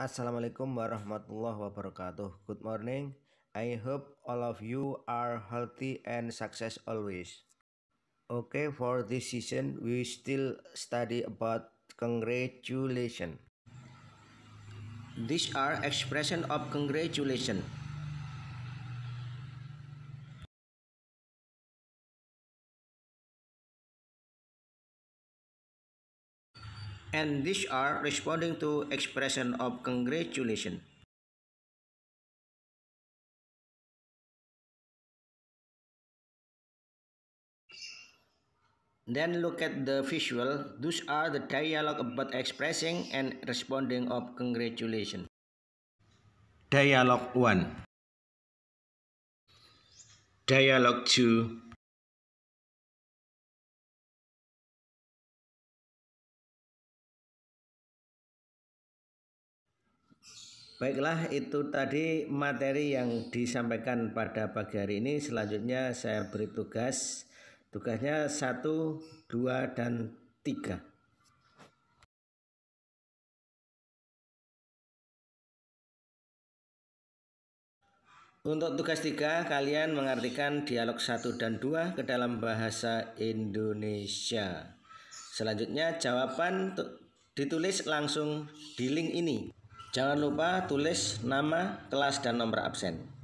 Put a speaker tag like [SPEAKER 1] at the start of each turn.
[SPEAKER 1] Assalamualaikum warahmatullahi wabarakatuh. Good morning. I hope all of you are healthy and success always. Okay, for this season we still study about congratulation. These are expression of congratulation.
[SPEAKER 2] and these are responding to expression of congratulation. Then
[SPEAKER 3] look at the visual. Those are the dialogue about expressing and responding of
[SPEAKER 2] congratulation. Dialogue 1 Dialogue 2 Baiklah, itu tadi materi yang disampaikan pada
[SPEAKER 3] pagi hari ini. Selanjutnya saya beri tugas. Tugasnya 1,
[SPEAKER 2] 2, dan 3. Untuk tugas 3,
[SPEAKER 3] kalian mengartikan dialog 1 dan 2 ke dalam bahasa Indonesia. Selanjutnya, jawaban ditulis langsung di link ini.
[SPEAKER 2] Jangan lupa tulis nama, kelas, dan nomor absen.